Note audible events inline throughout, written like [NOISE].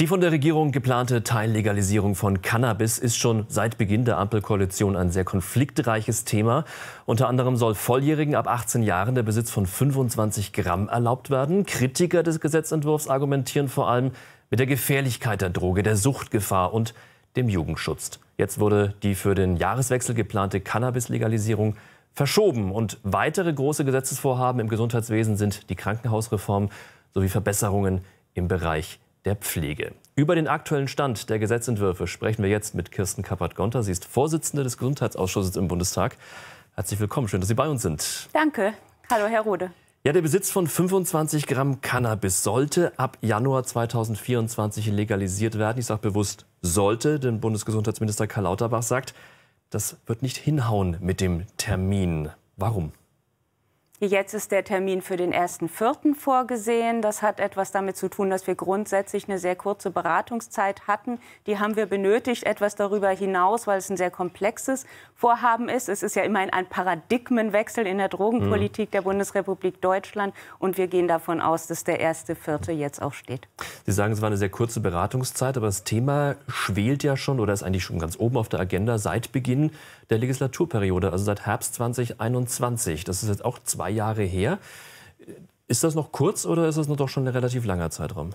Die von der Regierung geplante Teillegalisierung von Cannabis ist schon seit Beginn der Ampelkoalition ein sehr konfliktreiches Thema. Unter anderem soll Volljährigen ab 18 Jahren der Besitz von 25 Gramm erlaubt werden. Kritiker des Gesetzentwurfs argumentieren vor allem mit der Gefährlichkeit der Droge, der Suchtgefahr und dem Jugendschutz. Jetzt wurde die für den Jahreswechsel geplante Cannabis-Legalisierung verschoben. Und weitere große Gesetzesvorhaben im Gesundheitswesen sind die Krankenhausreform sowie Verbesserungen im Bereich der Pflege. Über den aktuellen Stand der Gesetzentwürfe sprechen wir jetzt mit Kirsten Kappert-Gonter. Sie ist Vorsitzende des Gesundheitsausschusses im Bundestag. Herzlich willkommen, schön, dass Sie bei uns sind. Danke. Hallo, Herr Rode. Ja, der Besitz von 25 Gramm Cannabis sollte ab Januar 2024 legalisiert werden. Ich sage bewusst sollte, denn Bundesgesundheitsminister Karl Lauterbach sagt, das wird nicht hinhauen mit dem Termin. Warum? Jetzt ist der Termin für den 1.4. vorgesehen. Das hat etwas damit zu tun, dass wir grundsätzlich eine sehr kurze Beratungszeit hatten. Die haben wir benötigt, etwas darüber hinaus, weil es ein sehr komplexes Vorhaben ist. Es ist ja immerhin ein Paradigmenwechsel in der Drogenpolitik mhm. der Bundesrepublik Deutschland. Und wir gehen davon aus, dass der 1.4. jetzt auch steht. Sie sagen, es war eine sehr kurze Beratungszeit, aber das Thema schwelt ja schon oder ist eigentlich schon ganz oben auf der Agenda seit Beginn der Legislaturperiode, also seit Herbst 2021. Das ist jetzt auch zwei Jahre her. Ist das noch kurz oder ist das nur doch schon ein relativ langer Zeitraum?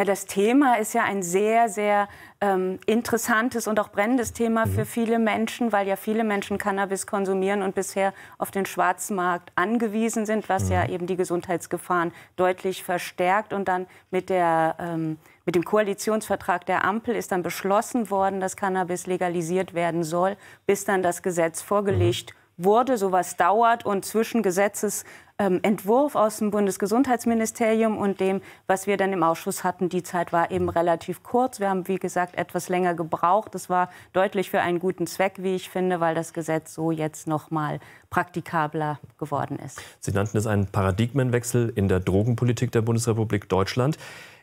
Na, das Thema ist ja ein sehr, sehr ähm, interessantes und auch brennendes Thema mhm. für viele Menschen, weil ja viele Menschen Cannabis konsumieren und bisher auf den Schwarzmarkt angewiesen sind, was mhm. ja eben die Gesundheitsgefahren deutlich verstärkt. Und dann mit, der, ähm, mit dem Koalitionsvertrag der Ampel ist dann beschlossen worden, dass Cannabis legalisiert werden soll, bis dann das Gesetz vorgelegt mhm wurde. Sowas dauert und zwischen Gesetzesentwurf ähm, aus dem Bundesgesundheitsministerium und dem, was wir dann im Ausschuss hatten, die Zeit war eben relativ kurz. Wir haben, wie gesagt, etwas länger gebraucht. Das war deutlich für einen guten Zweck, wie ich finde, weil das Gesetz so jetzt noch mal praktikabler geworden ist. Sie nannten es einen Paradigmenwechsel in der Drogenpolitik der Bundesrepublik Deutschland.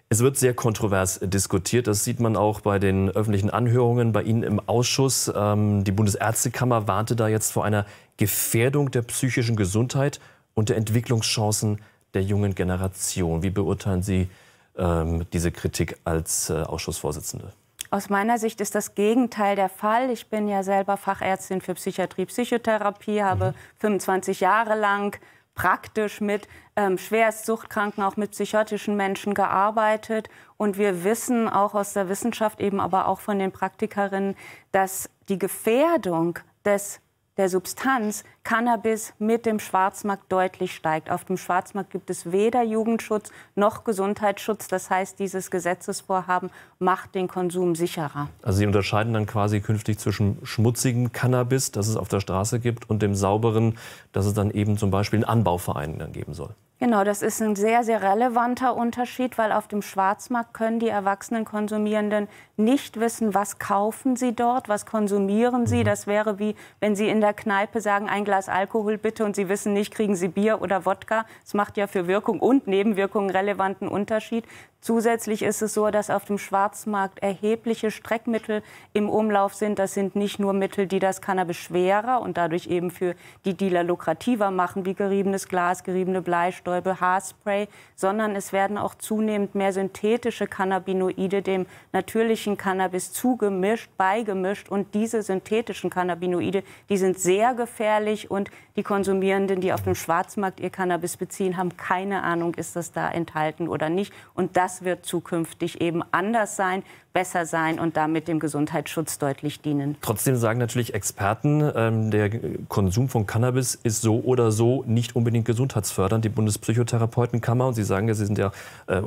Es wird sehr kontrovers diskutiert. Das sieht man auch bei den öffentlichen Anhörungen, bei Ihnen im Ausschuss. Ähm, die Bundesärztekammer warnte da jetzt vor einer Gefährdung der psychischen Gesundheit und der Entwicklungschancen der jungen Generation. Wie beurteilen Sie ähm, diese Kritik als äh, Ausschussvorsitzende? Aus meiner Sicht ist das Gegenteil der Fall. Ich bin ja selber Fachärztin für Psychiatrie, Psychotherapie, habe 25 mhm. Jahre lang praktisch mit ähm, schwerst Suchtkranken, auch mit psychotischen Menschen gearbeitet. Und wir wissen auch aus der Wissenschaft, eben aber auch von den Praktikerinnen, dass die Gefährdung des der Substanz Cannabis mit dem Schwarzmarkt deutlich steigt. Auf dem Schwarzmarkt gibt es weder Jugendschutz noch Gesundheitsschutz. Das heißt, dieses Gesetzesvorhaben macht den Konsum sicherer. Also Sie unterscheiden dann quasi künftig zwischen schmutzigem Cannabis, das es auf der Straße gibt, und dem sauberen, das es dann eben zum Beispiel in Anbauvereinen dann geben soll. Genau, das ist ein sehr, sehr relevanter Unterschied, weil auf dem Schwarzmarkt können die erwachsenen Konsumierenden nicht wissen, was kaufen sie dort, was konsumieren sie. Mhm. Das wäre wie, wenn sie in der Kneipe sagen, ein Glas Alkohol bitte und sie wissen nicht, kriegen sie Bier oder Wodka. Das macht ja für Wirkung und Nebenwirkungen relevanten Unterschied. Zusätzlich ist es so, dass auf dem Schwarzmarkt erhebliche Streckmittel im Umlauf sind. Das sind nicht nur Mittel, die das Cannabis schwerer und dadurch eben für die Dealer lukrativer machen, wie geriebenes Glas, geriebene Bleistäube, Haarspray, sondern es werden auch zunehmend mehr synthetische Cannabinoide dem natürlichen Cannabis zugemischt, beigemischt. Und diese synthetischen Cannabinoide, die sind sehr gefährlich und die Konsumierenden, die auf dem Schwarzmarkt ihr Cannabis beziehen, haben keine Ahnung, ist das da enthalten oder nicht. Und das das wird zukünftig eben anders sein, besser sein und damit dem Gesundheitsschutz deutlich dienen. Trotzdem sagen natürlich Experten, ähm, der Konsum von Cannabis ist so oder so nicht unbedingt gesundheitsfördernd. Die Bundespsychotherapeutenkammer, und Sie sagen ja, Sie sind ja, äh,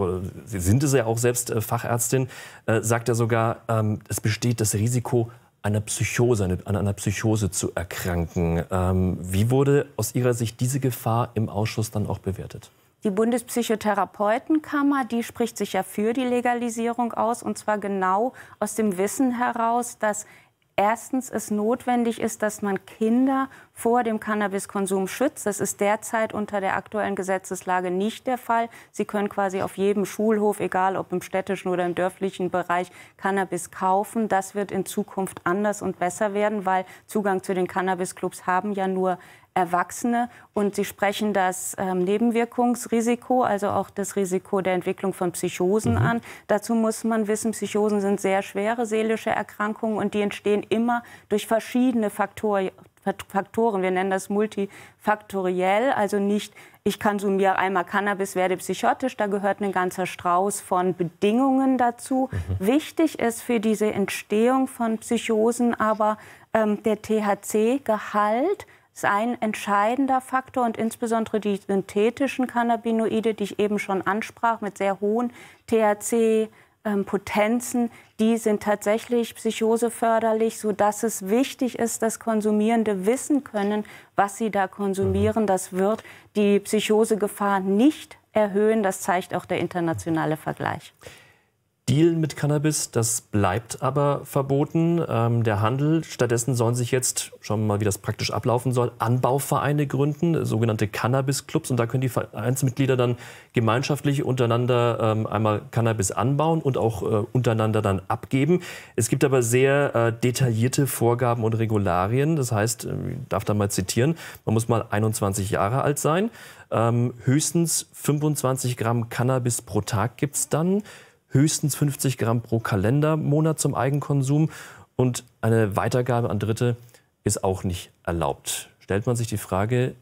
Sie sind es ja auch selbst äh, Fachärztin, äh, sagt ja sogar, ähm, es besteht das Risiko, einer Psychose, an einer Psychose zu erkranken. Ähm, wie wurde aus Ihrer Sicht diese Gefahr im Ausschuss dann auch bewertet? Die Bundespsychotherapeutenkammer, die spricht sich ja für die Legalisierung aus, und zwar genau aus dem Wissen heraus, dass erstens es notwendig ist, dass man Kinder vor dem Cannabiskonsum schützt. Das ist derzeit unter der aktuellen Gesetzeslage nicht der Fall. Sie können quasi auf jedem Schulhof, egal ob im städtischen oder im dörflichen Bereich, Cannabis kaufen. Das wird in Zukunft anders und besser werden, weil Zugang zu den Cannabisclubs haben ja nur Erwachsene und Sie sprechen das ähm, Nebenwirkungsrisiko, also auch das Risiko der Entwicklung von Psychosen mhm. an. Dazu muss man wissen, Psychosen sind sehr schwere seelische Erkrankungen und die entstehen immer durch verschiedene Faktoren. Faktoren. Wir nennen das multifaktoriell, also nicht, ich konsumiere einmal Cannabis, werde psychotisch. Da gehört ein ganzer Strauß von Bedingungen dazu. Mhm. Wichtig ist für diese Entstehung von Psychosen aber ähm, der THC-Gehalt ist ein entscheidender Faktor und insbesondere die synthetischen Cannabinoide, die ich eben schon ansprach, mit sehr hohen THC ähm, Potenzen, die sind tatsächlich psychoseförderlich, sodass es wichtig ist, dass Konsumierende wissen können, was sie da konsumieren. Mhm. Das wird die Psychosegefahr nicht erhöhen. Das zeigt auch der internationale Vergleich. Dealen mit Cannabis, das bleibt aber verboten. Ähm, der Handel, stattdessen sollen sich jetzt, schauen wir mal, wie das praktisch ablaufen soll, Anbauvereine gründen, sogenannte Cannabis-Clubs. Und da können die Vereinsmitglieder dann gemeinschaftlich untereinander ähm, einmal Cannabis anbauen und auch äh, untereinander dann abgeben. Es gibt aber sehr äh, detaillierte Vorgaben und Regularien. Das heißt, äh, ich darf da mal zitieren, man muss mal 21 Jahre alt sein. Ähm, höchstens 25 Gramm Cannabis pro Tag gibt es dann höchstens 50 Gramm pro Kalendermonat zum Eigenkonsum und eine Weitergabe an Dritte ist auch nicht erlaubt. Stellt man sich die Frage,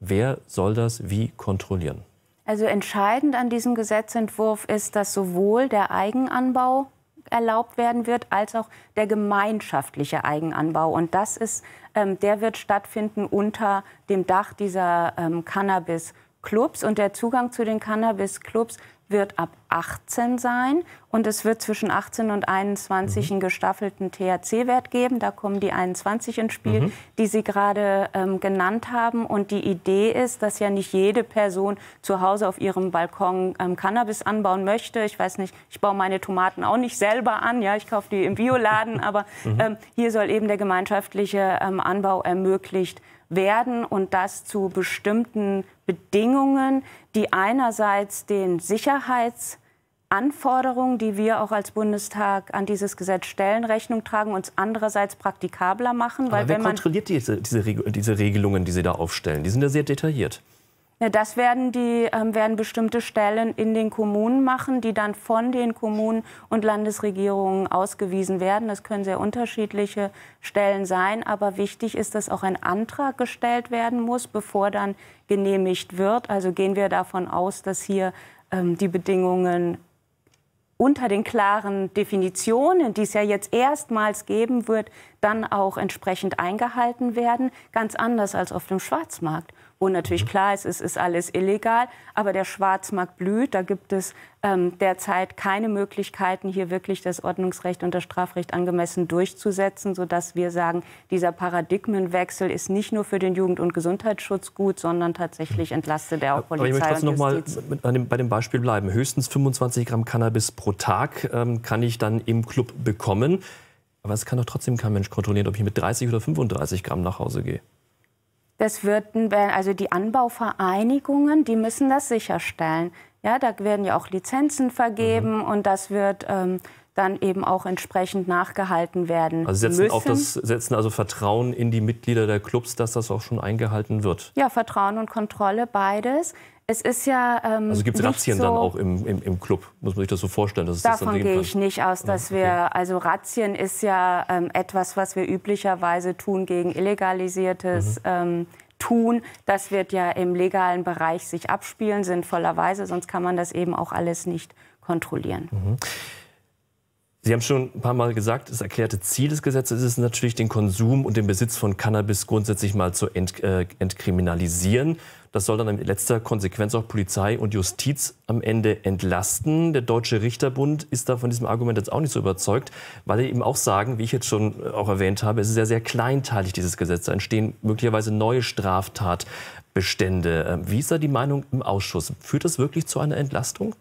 wer soll das wie kontrollieren? Also entscheidend an diesem Gesetzentwurf ist, dass sowohl der Eigenanbau erlaubt werden wird, als auch der gemeinschaftliche Eigenanbau. Und das ist, ähm, der wird stattfinden unter dem Dach dieser ähm, Cannabis. Clubs und der Zugang zu den Cannabis-Clubs wird ab 18 sein und es wird zwischen 18 und 21 mhm. einen gestaffelten THC-Wert geben. Da kommen die 21 ins Spiel, mhm. die Sie gerade ähm, genannt haben. Und die Idee ist, dass ja nicht jede Person zu Hause auf ihrem Balkon ähm, Cannabis anbauen möchte. Ich weiß nicht, ich baue meine Tomaten auch nicht selber an. Ja, ich kaufe die im Bioladen, [LAUGHS] aber mhm. ähm, hier soll eben der gemeinschaftliche ähm, Anbau ermöglicht werden und das zu bestimmten Bedingungen, die einerseits den Sicherheitsanforderungen, die wir auch als Bundestag an dieses Gesetz stellen, Rechnung tragen, uns andererseits praktikabler machen. Aber weil wer kontrolliert diese, diese, Regelungen, die Sie da aufstellen? Die sind ja sehr detailliert. Ja, das werden die ähm, werden bestimmte Stellen in den Kommunen machen, die dann von den Kommunen und Landesregierungen ausgewiesen werden. Das können sehr unterschiedliche Stellen sein, aber wichtig ist, dass auch ein Antrag gestellt werden muss, bevor dann genehmigt wird. Also gehen wir davon aus, dass hier ähm, die Bedingungen unter den klaren Definitionen, die es ja jetzt erstmals geben wird, dann auch entsprechend eingehalten werden, ganz anders als auf dem Schwarzmarkt. Und natürlich mhm. klar, es ist, ist alles illegal, aber der Schwarzmarkt blüht. Da gibt es ähm, derzeit keine Möglichkeiten, hier wirklich das Ordnungsrecht und das Strafrecht angemessen durchzusetzen, sodass wir sagen, dieser Paradigmenwechsel ist nicht nur für den Jugend- und Gesundheitsschutz gut, sondern tatsächlich entlastet er auch Polizei. Aber ich möchte trotzdem noch mal bei dem Beispiel bleiben. Höchstens 25 Gramm Cannabis pro Tag ähm, kann ich dann im Club bekommen. Aber es kann doch trotzdem kein Mensch kontrollieren, ob ich mit 30 oder 35 Gramm nach Hause gehe. Das wird, also die Anbauvereinigungen, die müssen das sicherstellen. Ja, da werden ja auch Lizenzen vergeben mhm. und das wird ähm, dann eben auch entsprechend nachgehalten werden. Also setzen müssen. auf das setzen also Vertrauen in die Mitglieder der Clubs, dass das auch schon eingehalten wird. Ja, Vertrauen und Kontrolle beides. Es ist ja. Ähm, also gibt es Razzien so dann auch im, im, im, Club? Muss man sich das so vorstellen? Dass davon das dann gehe ich nicht aus, dass okay. wir. Also Razzien ist ja ähm, etwas, was wir üblicherweise tun gegen illegalisiertes. Mhm. Ähm, tun. Das wird ja im legalen Bereich sich abspielen, sinnvollerweise, sonst kann man das eben auch alles nicht kontrollieren. Mhm. Sie haben schon ein paar Mal gesagt, das erklärte Ziel des Gesetzes ist es natürlich, den Konsum und den Besitz von Cannabis grundsätzlich mal zu ent, äh, entkriminalisieren. Das soll dann in letzter Konsequenz auch Polizei und Justiz am Ende entlasten. Der Deutsche Richterbund ist da von diesem Argument jetzt auch nicht so überzeugt, weil die eben auch sagen, wie ich jetzt schon äh, auch erwähnt habe, es ist ja sehr kleinteilig, dieses Gesetz. Da entstehen möglicherweise neue Straftatbestände. Ähm, wie ist da die Meinung im Ausschuss? Führt das wirklich zu einer Entlastung?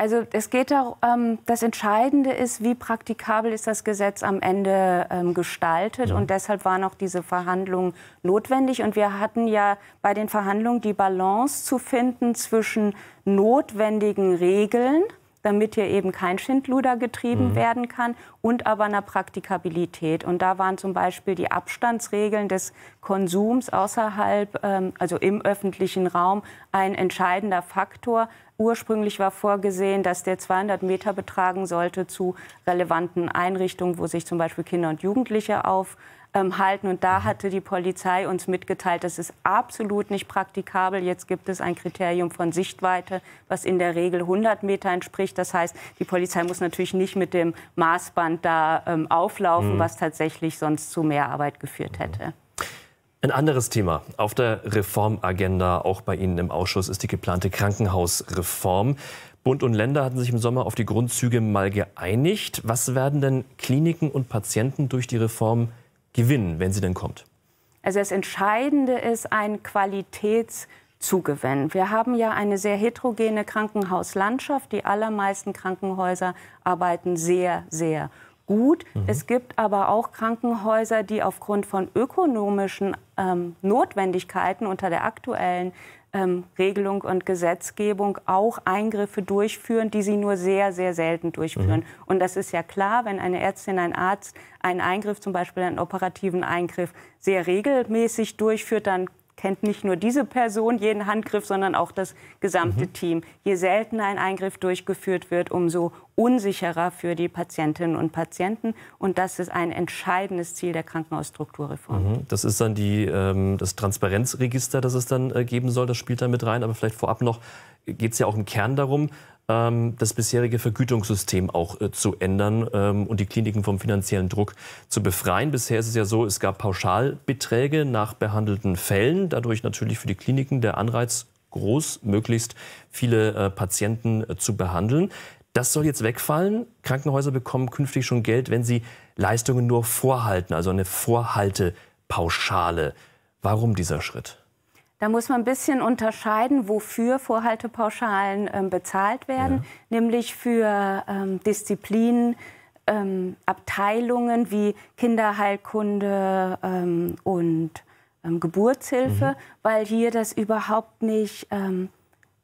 Also es geht auch, ähm, das Entscheidende ist, wie praktikabel ist das Gesetz am Ende ähm, gestaltet. Ja. Und deshalb waren auch diese Verhandlungen notwendig. Und wir hatten ja bei den Verhandlungen die Balance zu finden zwischen notwendigen Regeln damit hier eben kein Schindluder getrieben mhm. werden kann und aber einer Praktikabilität. Und da waren zum Beispiel die Abstandsregeln des Konsums außerhalb, ähm, also im öffentlichen Raum, ein entscheidender Faktor. Ursprünglich war vorgesehen, dass der 200 Meter betragen sollte zu relevanten Einrichtungen, wo sich zum Beispiel Kinder und Jugendliche auf ähm, halten. Und da hatte die Polizei uns mitgeteilt, das ist absolut nicht praktikabel. Jetzt gibt es ein Kriterium von Sichtweite, was in der Regel 100 Meter entspricht. Das heißt, die Polizei muss natürlich nicht mit dem Maßband da ähm, auflaufen, mhm. was tatsächlich sonst zu mehr Arbeit geführt mhm. hätte. Ein anderes Thema auf der Reformagenda, auch bei Ihnen im Ausschuss, ist die geplante Krankenhausreform. Bund und Länder hatten sich im Sommer auf die Grundzüge mal geeinigt. Was werden denn Kliniken und Patienten durch die Reform gewinnen, wenn sie denn kommt? Also das Entscheidende ist ein Qualitäts- Wir haben ja eine sehr heterogene Krankenhauslandschaft. Die allermeisten Krankenhäuser arbeiten sehr, sehr gut. Mhm. Es gibt aber auch Krankenhäuser, die aufgrund von ökonomischen ähm, Notwendigkeiten unter der aktuellen ähm, Regelung und Gesetzgebung auch Eingriffe durchführen, die sie nur sehr, sehr selten durchführen. Mhm. Und das ist ja klar, wenn eine Ärztin, ein Arzt einen Eingriff, zum Beispiel einen operativen Eingriff, sehr regelmäßig durchführt, dann kennt nicht nur diese Person jeden Handgriff, sondern auch das gesamte mhm. Team. Je seltener ein Eingriff durchgeführt wird, umso unsicherer für die Patientinnen und Patienten. Und das ist ein entscheidendes Ziel der Krankenhausstrukturreform. Mhm. Das ist dann die, ähm, das Transparenzregister, das es dann äh, geben soll. Das spielt da mit rein. Aber vielleicht vorab noch äh, geht es ja auch im Kern darum, ähm, das bisherige Vergütungssystem auch äh, zu ändern ähm, und die Kliniken vom finanziellen Druck zu befreien. Bisher ist es ja so, es gab Pauschalbeträge nach behandelten Fällen, dadurch natürlich für die Kliniken der Anreiz groß, möglichst viele äh, Patienten äh, zu behandeln. Das soll jetzt wegfallen. Krankenhäuser bekommen künftig schon Geld, wenn sie Leistungen nur vorhalten, also eine Vorhaltepauschale. Warum dieser Schritt? Da muss man ein bisschen unterscheiden, wofür Vorhaltepauschalen ähm, bezahlt werden, ja. nämlich für ähm, Disziplinen, ähm, Abteilungen wie Kinderheilkunde ähm, und ähm, Geburtshilfe, mhm. weil hier das überhaupt nicht ähm,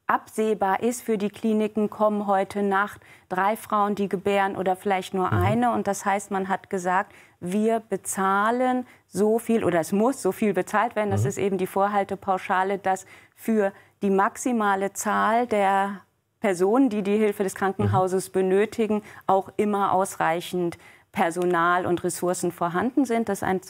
absehbar ist für die Kliniken, kommen heute Nacht drei Frauen, die gebären oder vielleicht nur mhm. eine. Und das heißt, man hat gesagt, wir bezahlen so viel oder es muss so viel bezahlt werden. Das mhm. ist eben die Vorhaltepauschale, dass für die maximale Zahl der Personen, die die Hilfe des Krankenhauses mhm. benötigen, auch immer ausreichend Personal und Ressourcen vorhanden sind. Das ist ein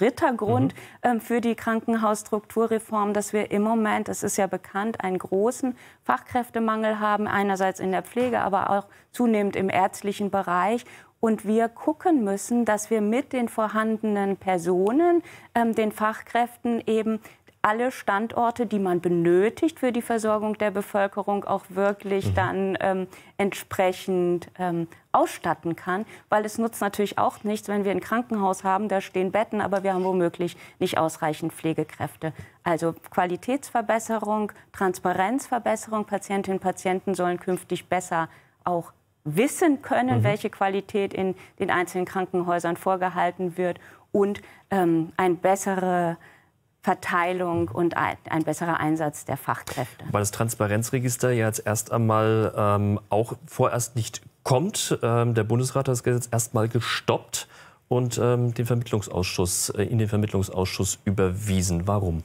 dritter Grund mhm. ähm, für die Krankenhausstrukturreform, dass wir im Moment, es ist ja bekannt, einen großen Fachkräftemangel haben, einerseits in der Pflege, aber auch zunehmend im ärztlichen Bereich. Und wir gucken müssen, dass wir mit den vorhandenen Personen, ähm, den Fachkräften eben alle Standorte, die man benötigt für die Versorgung der Bevölkerung, auch wirklich mhm. dann ähm, entsprechend ähm, ausstatten kann. Weil es nutzt natürlich auch nichts, wenn wir ein Krankenhaus haben, da stehen Betten, aber wir haben womöglich nicht ausreichend Pflegekräfte. Also Qualitätsverbesserung, Transparenzverbesserung. Patientinnen und Patienten sollen künftig besser auch wissen können, mhm. welche Qualität in den einzelnen Krankenhäusern vorgehalten wird und ähm, ein bessere Verteilung und ein besserer Einsatz der Fachkräfte. Weil das Transparenzregister ja jetzt erst einmal ähm, auch vorerst nicht kommt. Ähm, der Bundesrat hat das Gesetz erst einmal gestoppt und ähm, den Vermittlungsausschuss, äh, in den Vermittlungsausschuss überwiesen. Warum?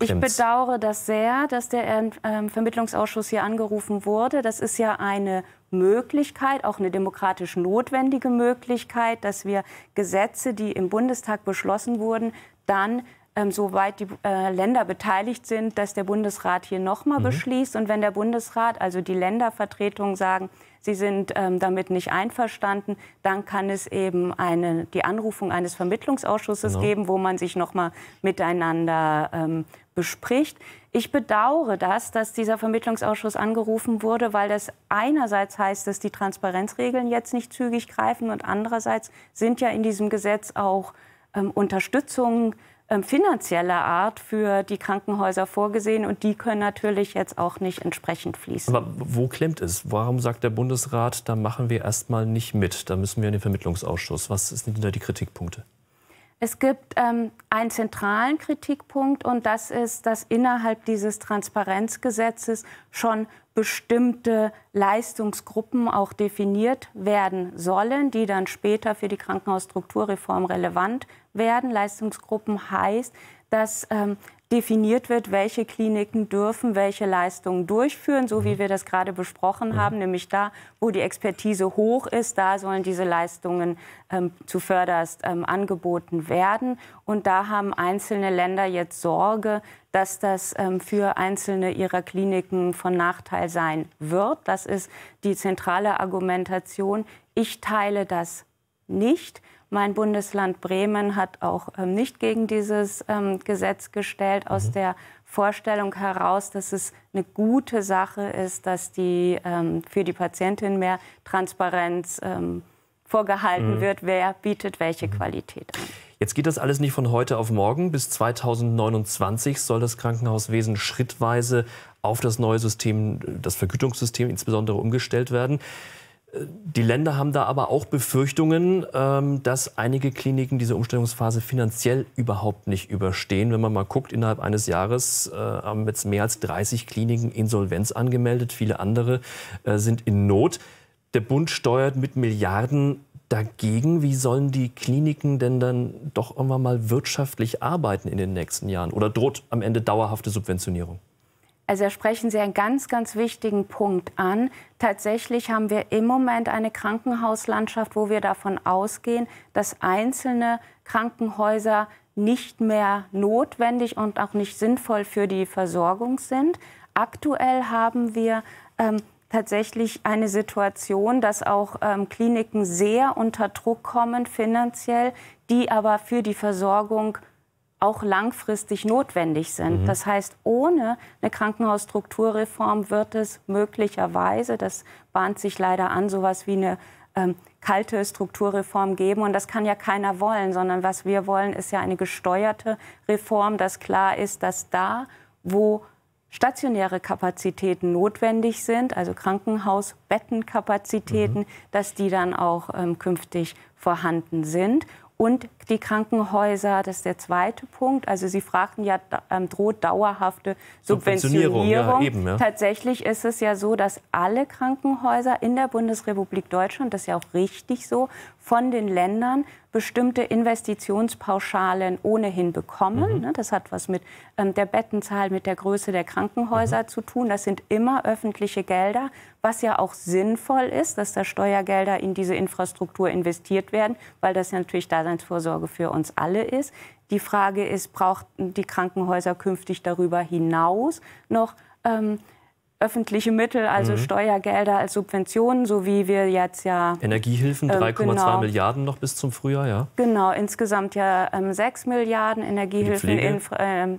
Ich bedauere das sehr, dass der ähm, ähm, Vermittlungsausschuss hier angerufen wurde. Das ist ja eine Möglichkeit, auch eine demokratisch notwendige Möglichkeit, dass wir Gesetze, die im Bundestag beschlossen wurden, dann ähm, soweit die äh, Länder beteiligt sind, dass der Bundesrat hier nochmal mhm. beschließt. Und wenn der Bundesrat, also die Ländervertretungen sagen, sie sind ähm, damit nicht einverstanden, dann kann es eben eine, die Anrufung eines Vermittlungsausschusses genau. geben, wo man sich nochmal miteinander ähm, bespricht. Ich bedauere das, dass dieser Vermittlungsausschuss angerufen wurde, weil das einerseits heißt, dass die Transparenzregeln jetzt nicht zügig greifen und andererseits sind ja in diesem Gesetz auch ähm, Unterstützungen ähm, finanzieller Art für die Krankenhäuser vorgesehen und die können natürlich jetzt auch nicht entsprechend fließen. Aber wo klemmt es? Warum sagt der Bundesrat, da machen wir erstmal nicht mit, da müssen wir in den Vermittlungsausschuss? Was sind da die Kritikpunkte? Es gibt ähm, einen zentralen Kritikpunkt und das ist, dass innerhalb dieses Transparenzgesetzes schon bestimmte Leistungsgruppen auch definiert werden sollen, die dann später für die Krankenhausstrukturreform relevant werden. Leistungsgruppen heißt, dass ähm, definiert wird, welche Kliniken dürfen welche Leistungen durchführen, so wie mhm. wir das gerade besprochen haben, nämlich da, wo die Expertise hoch ist, da sollen diese Leistungen ähm, zuvörderst ähm, angeboten werden. Und da haben einzelne Länder jetzt Sorge, dass das ähm, für einzelne ihrer Kliniken von Nachteil sein wird. Das ist die zentrale Argumentation. Ich teile das nicht mein Bundesland Bremen hat auch ähm, nicht gegen dieses ähm, Gesetz gestellt, mhm. aus der Vorstellung heraus, dass es eine gute Sache ist, dass die, ähm, für die Patientin mehr Transparenz ähm, vorgehalten mhm. wird, wer bietet welche mhm. Qualität an. Jetzt geht das alles nicht von heute auf morgen. Bis 2029 soll das Krankenhauswesen schrittweise auf das neue System, das Vergütungssystem insbesondere, umgestellt werden. Die Länder haben da aber auch Befürchtungen, ähm, dass einige Kliniken diese Umstellungsphase finanziell überhaupt nicht überstehen. Wenn man mal guckt, innerhalb eines Jahres äh, haben jetzt mehr als 30 Kliniken Insolvenz angemeldet, viele andere äh, sind in Not. Der Bund steuert mit Milliarden dagegen. Wie sollen die Kliniken denn dann doch irgendwann mal wirtschaftlich arbeiten in den nächsten Jahren? Oder droht am Ende dauerhafte Subventionierung? Also da sprechen Sie einen ganz, ganz wichtigen Punkt an. Tatsächlich haben wir im Moment eine Krankenhauslandschaft, wo wir davon ausgehen, dass einzelne Krankenhäuser nicht mehr notwendig und auch nicht sinnvoll für die Versorgung sind. Aktuell haben wir ähm, tatsächlich eine Situation, dass auch ähm, Kliniken sehr unter Druck kommen finanziell, die aber für die Versorgung auch langfristig notwendig sind. Mhm. Das heißt, ohne eine Krankenhausstrukturreform wird es möglicherweise, das bahnt sich leider an, so sowas wie eine ähm, kalte Strukturreform geben. Und das kann ja keiner wollen, sondern was wir wollen, ist ja eine gesteuerte Reform, dass klar ist, dass da, wo stationäre Kapazitäten notwendig sind, also Krankenhausbettenkapazitäten, mhm. dass die dann auch ähm, künftig vorhanden sind und die Krankenhäuser, das ist der zweite Punkt. Also Sie fragten ja, ähm, droht dauerhafte Subventionierung. Subventionierung. Ja, eben, ja. Tatsächlich ist es ja so, dass alle Krankenhäuser in der Bundesrepublik Deutschland, das ist ja auch richtig so, von den Ländern bestimmte Investitionspauschalen ohnehin bekommen. Mhm. Ne, das hat was mit ähm, der Bettenzahl, mit der Größe der Krankenhäuser mhm. zu tun. Das sind immer öffentliche Gelder, was ja auch sinnvoll ist, dass da Steuergelder in diese Infrastruktur investiert werden, weil das ja natürlich Daseinsvorsorge für uns alle ist. Die Frage ist, brauchten die Krankenhäuser künftig darüber hinaus noch ähm, öffentliche Mittel, also mhm. Steuergelder als Subventionen, so wie wir jetzt ja... Äh, Energiehilfen, 3,2 äh, genau, Milliarden noch bis zum Frühjahr, ja? Genau, insgesamt ja ähm, 6 Milliarden Energiehilfen, Inf äh,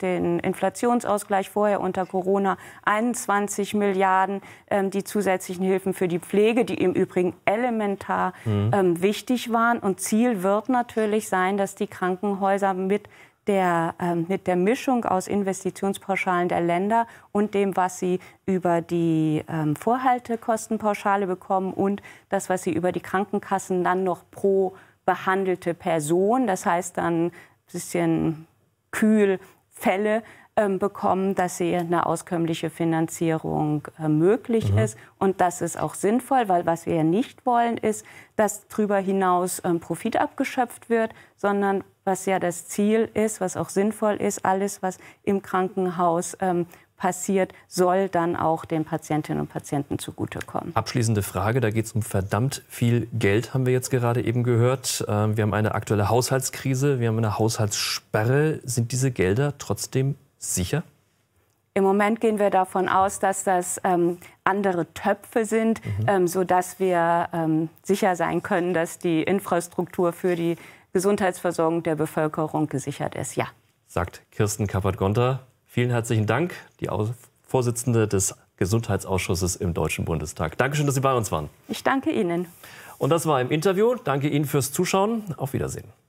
den Inflationsausgleich vorher unter Corona, 21 Milliarden, äh, die zusätzlichen Hilfen für die Pflege, die im Übrigen elementar mhm. Ähm, wichtig waren. Und Ziel wird natürlich sein, dass die Krankenhäuser mit der, ähm, mit der Mischung aus Investitionspauschalen der Länder und dem, was sie über die ähm, Vorhaltekostenpauschale bekommen und das, was sie über die Krankenkassen dann noch pro behandelte Person, das heißt dann ein bisschen kühl Fälle ähm, bekommen, dass sie eine auskömmliche Finanzierung äh, möglich mhm. ist. Und das ist auch sinnvoll, weil was wir ja nicht wollen, ist, dass darüber hinaus ähm, Profit abgeschöpft wird, sondern was ja das Ziel ist, was auch sinnvoll ist, alles, was im Krankenhaus ähm, passiert, soll dann auch den Patientinnen und Patienten zugutekommen. Abschließende Frage, da geht es um verdammt viel Geld, haben wir jetzt gerade eben gehört. Wir haben eine aktuelle Haushaltskrise, wir haben eine Haushaltssperre. Sind diese Gelder trotzdem sicher? Im Moment gehen wir davon aus, dass das ähm, andere Töpfe sind, mhm. ähm, sodass wir ähm, sicher sein können, dass die Infrastruktur für die Gesundheitsversorgung der Bevölkerung gesichert ist. Ja. Sagt Kirsten Kappert-Gonter. Vielen herzlichen Dank, die Vorsitzende des Gesundheitsausschusses im Deutschen Bundestag. Dankeschön, dass Sie bei uns waren. Ich danke Ihnen. Und das war im Interview. Danke Ihnen fürs Zuschauen. Auf Wiedersehen.